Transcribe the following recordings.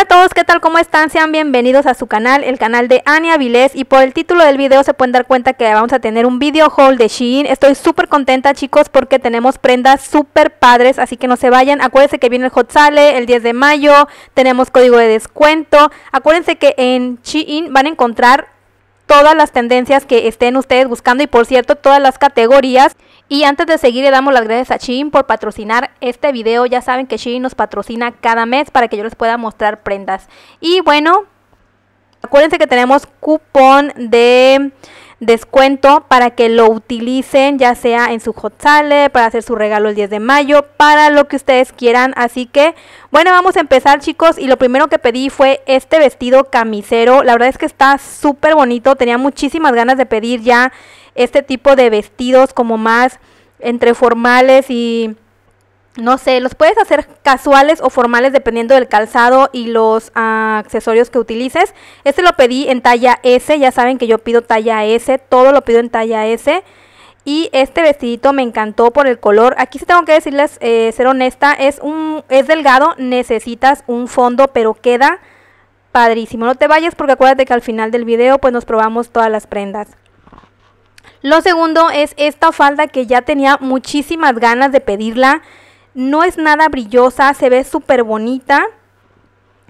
Hola a todos, ¿qué tal? ¿Cómo están? Sean bienvenidos a su canal, el canal de Ania Vilés y por el título del video se pueden dar cuenta que vamos a tener un video haul de Shein. Estoy súper contenta chicos porque tenemos prendas súper padres, así que no se vayan. Acuérdense que viene el Hot Sale el 10 de mayo, tenemos código de descuento. Acuérdense que en Shein van a encontrar todas las tendencias que estén ustedes buscando y por cierto todas las categorías. Y antes de seguir le damos las gracias a Shein por patrocinar este video. Ya saben que Shein nos patrocina cada mes para que yo les pueda mostrar prendas. Y bueno, acuérdense que tenemos cupón de descuento para que lo utilicen ya sea en su hot sale, para hacer su regalo el 10 de mayo, para lo que ustedes quieran. Así que, bueno, vamos a empezar chicos. Y lo primero que pedí fue este vestido camisero. La verdad es que está súper bonito. Tenía muchísimas ganas de pedir ya este tipo de vestidos como más entre formales y no sé, los puedes hacer casuales o formales dependiendo del calzado y los ah, accesorios que utilices. Este lo pedí en talla S, ya saben que yo pido talla S, todo lo pido en talla S. Y este vestidito me encantó por el color. Aquí sí tengo que decirles, eh, ser honesta, es, un, es delgado, necesitas un fondo, pero queda padrísimo. No te vayas porque acuérdate que al final del video pues nos probamos todas las prendas. Lo segundo es esta falda que ya tenía muchísimas ganas de pedirla no es nada brillosa, se ve súper bonita.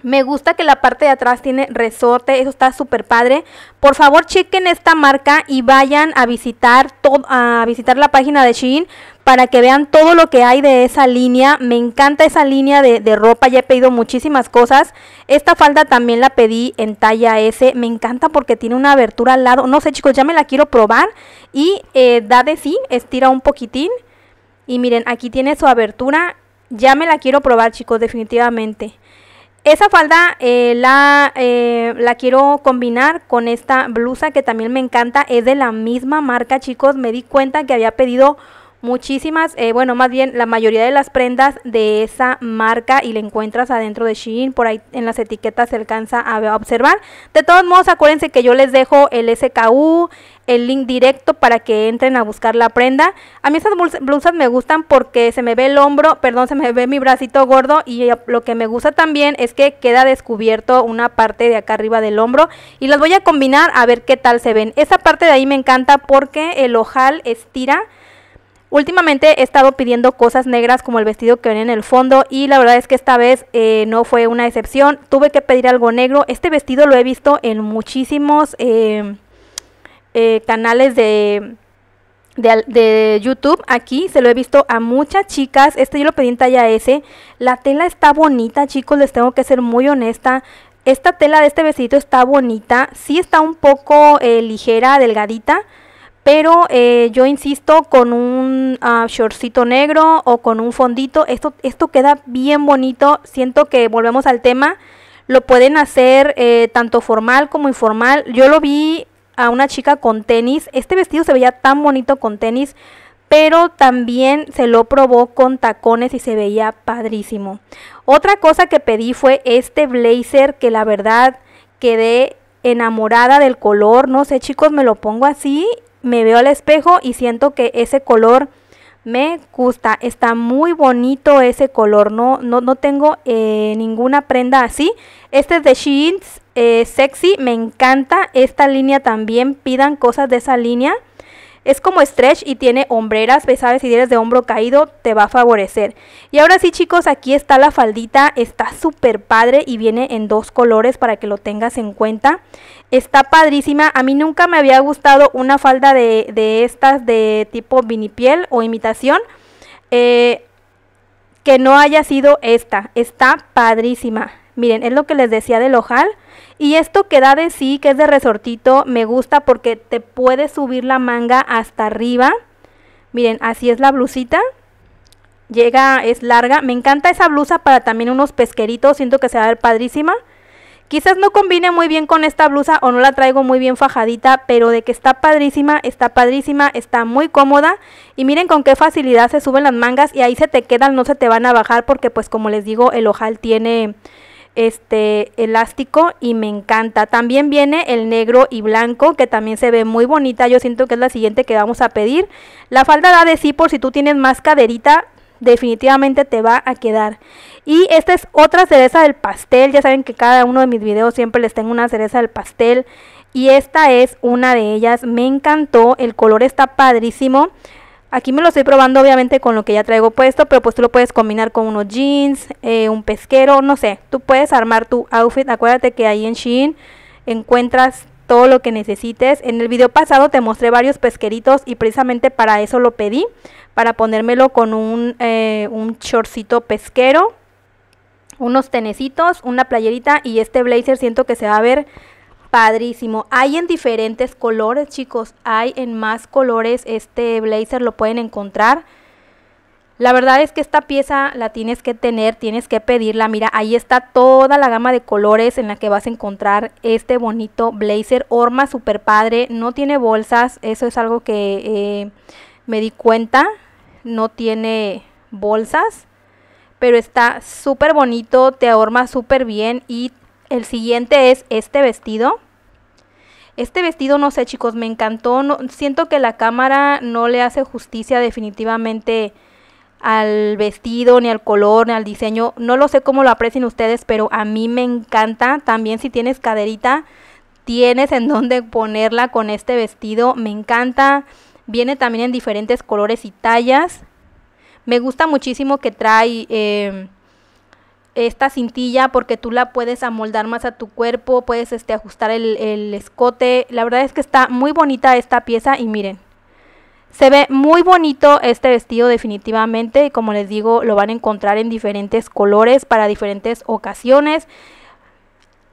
Me gusta que la parte de atrás tiene resorte, eso está súper padre. Por favor, chequen esta marca y vayan a visitar, a visitar la página de Shein para que vean todo lo que hay de esa línea. Me encanta esa línea de, ropa, ya he pedido muchísimas cosas. Esta falda también la pedí en talla S, me encanta porque tiene una abertura al lado. No sé chicos, ya me la quiero probar y eh, da de sí, estira un poquitín. Y miren, aquí tiene su abertura. Ya me la quiero probar, chicos, definitivamente. Esa falda eh, la, eh, la quiero combinar con esta blusa que también me encanta. Es de la misma marca, chicos. Me di cuenta que había pedido muchísimas, eh, bueno, más bien la mayoría de las prendas de esa marca y la encuentras adentro de Shein, por ahí en las etiquetas se alcanza a observar. De todos modos, acuérdense que yo les dejo el SKU, el link directo para que entren a buscar la prenda. A mí estas blusas me gustan porque se me ve el hombro, perdón, se me ve mi bracito gordo y lo que me gusta también es que queda descubierto una parte de acá arriba del hombro y las voy a combinar a ver qué tal se ven. Esa parte de ahí me encanta porque el ojal estira. Últimamente he estado pidiendo cosas negras como el vestido que ven en el fondo y la verdad es que esta vez eh, no fue una excepción. Tuve que pedir algo negro. Este vestido lo he visto en muchísimos... Eh, eh, canales de, de, YouTube aquí, se lo he visto a muchas chicas, este yo lo pedí en talla S, la tela está bonita chicos, les tengo que ser muy honesta, esta tela de este vestidito está bonita, si está un poco eh, ligera, delgadita, pero eh, yo insisto con un ah, shortcito negro o con un fondito, esto, esto queda bien bonito, siento que volvemos al tema, lo pueden hacer tanto formal como informal, yo lo vi a una chica con tenis. Este vestido se veía tan bonito con tenis, pero también se lo probó con tacones y se veía padrísimo. Otra cosa que pedí fue este blazer que la verdad quedé enamorada del color. No sé chicos, me lo pongo así, me veo al espejo y siento que ese color me gusta, está muy bonito ese color. No, tengo eh, ninguna prenda así. Este es de Sheins eh, Sexy, me encanta esta línea también. Pidan cosas de esa línea. Es como stretch y tiene hombreras, ¿sabes? Si eres de hombro caído, te va a favorecer. Y ahora sí, chicos, aquí está la faldita. Está súper padre y viene en dos colores para que lo tengas en cuenta. Está padrísima. A mí nunca me había gustado una falda de, de estas de tipo vinipiel o imitación. Eh, que no haya sido esta. Está padrísima. Miren, es lo que les decía del ojal. Y esto que da de sí, que es de resortito, me gusta porque te puede subir la manga hasta arriba. Miren, así es la blusita. Llega, es larga. Me encanta esa blusa para también unos pesqueritos. Siento que se va a ver padrísima. Quizás no combine muy bien con esta blusa o no la traigo muy bien fajadita, pero de que está padrísima, está padrísima, está muy cómoda. Y miren con qué facilidad se suben las mangas y ahí se te quedan, no se te van a bajar porque pues como les digo, el ojal tiene este elástico y me encanta. También viene el negro y blanco que también se ve muy bonita. Yo siento que es la siguiente que vamos a pedir. La falda da de sí por si tú tienes más caderita, definitivamente te va a quedar. Y esta es otra cereza del pastel. Ya saben que cada uno de mis videos siempre les tengo una cereza del pastel. Y esta es una de ellas. Me encantó. El color está padrísimo. Aquí me lo estoy probando obviamente con lo que ya traigo puesto, pero pues tú lo puedes combinar con unos jeans, eh, un pesquero, no sé. Tú puedes armar tu outfit. Acuérdate que ahí en Shein encuentras todo lo que necesites. En el video pasado te mostré varios pesqueritos y precisamente para eso lo pedí, para ponérmelo con un, eh, un shortcito pesquero, unos tenecitos, una playerita y este blazer siento que se va a ver Padrísimo. Hay en diferentes colores, chicos. Hay en más colores. Este blazer lo pueden encontrar. La verdad es que esta pieza la tienes que tener, tienes que pedirla. Mira, ahí está toda la gama de colores en la que vas a encontrar este bonito blazer. Orma super padre, no tiene bolsas, eso es algo que eh, me di cuenta. No tiene bolsas, pero está súper bonito, te ahorma súper bien y el siguiente es este vestido. Este vestido, no sé chicos, me encantó. siento que la cámara no le hace justicia definitivamente al vestido, ni al color, ni al diseño. No lo sé cómo lo aprecien ustedes, pero a mí me encanta. También si tienes caderita, tienes en dónde ponerla con este vestido. Me encanta. Viene también en diferentes colores y tallas. Me gusta muchísimo que trae eh, esta cintilla porque tú la puedes amoldar más a tu cuerpo, puedes este, ajustar el, escote. La verdad es que está muy bonita esta pieza y miren, se ve muy bonito este vestido definitivamente y como les digo lo van a encontrar en diferentes colores para diferentes ocasiones.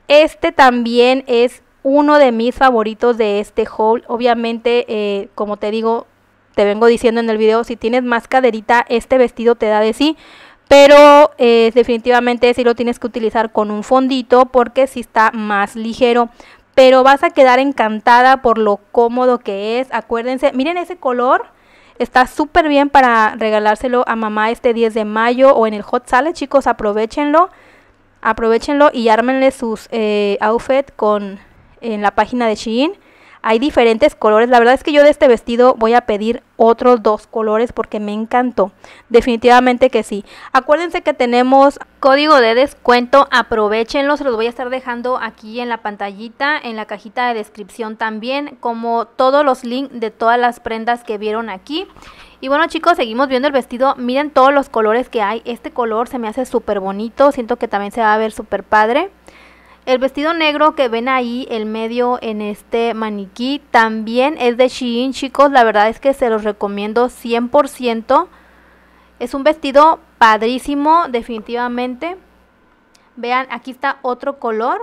Este también es uno de mis favoritos de este haul. Obviamente, eh, como te digo, te vengo diciendo en el video, si tienes más caderita, este vestido te da de sí pero eh, definitivamente si sí lo tienes que utilizar con un fondito porque si está más ligero. Pero vas a quedar encantada por lo cómodo que es. Acuérdense, miren ese color. Está súper bien para regalárselo a mamá este 10 de mayo o en el hot sale, chicos, aprovechenlo. Aprovechenlo y ármenle sus eh, outfits con, en la página de Shein. Hay diferentes colores. La verdad es que yo de este vestido voy a pedir otros dos colores porque me encantó. Definitivamente que sí. Acuérdense que tenemos código de descuento. Aprovechenlo. los voy a estar dejando aquí en la pantallita, en la cajita de descripción también, como todos los links de todas las prendas que vieron aquí. Y bueno chicos, seguimos viendo el vestido. Miren todos los colores que hay. Este color se me hace súper bonito. Siento que también se va a ver súper padre. El vestido negro que ven ahí, el medio en este maniquí, también es de Shein, chicos. La verdad es que se los recomiendo 100%. Es un vestido padrísimo, definitivamente. Vean, aquí está otro color.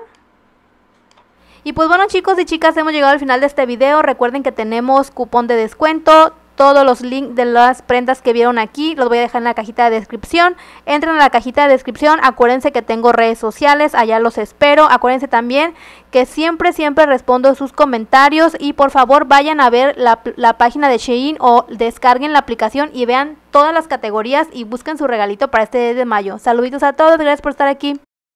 Y pues bueno chicos y chicas, hemos llegado al final de este video. Recuerden que tenemos cupón de descuento todos los links de las prendas que vieron aquí, los voy a dejar en la cajita de descripción. Entren a la cajita de descripción, acuérdense que tengo redes sociales, allá los espero. Acuérdense también que siempre, siempre respondo sus comentarios y por favor vayan a ver la, página de Shein o descarguen la aplicación y vean todas las categorías y busquen su regalito para este de mayo. Saluditos a todos, gracias por estar aquí.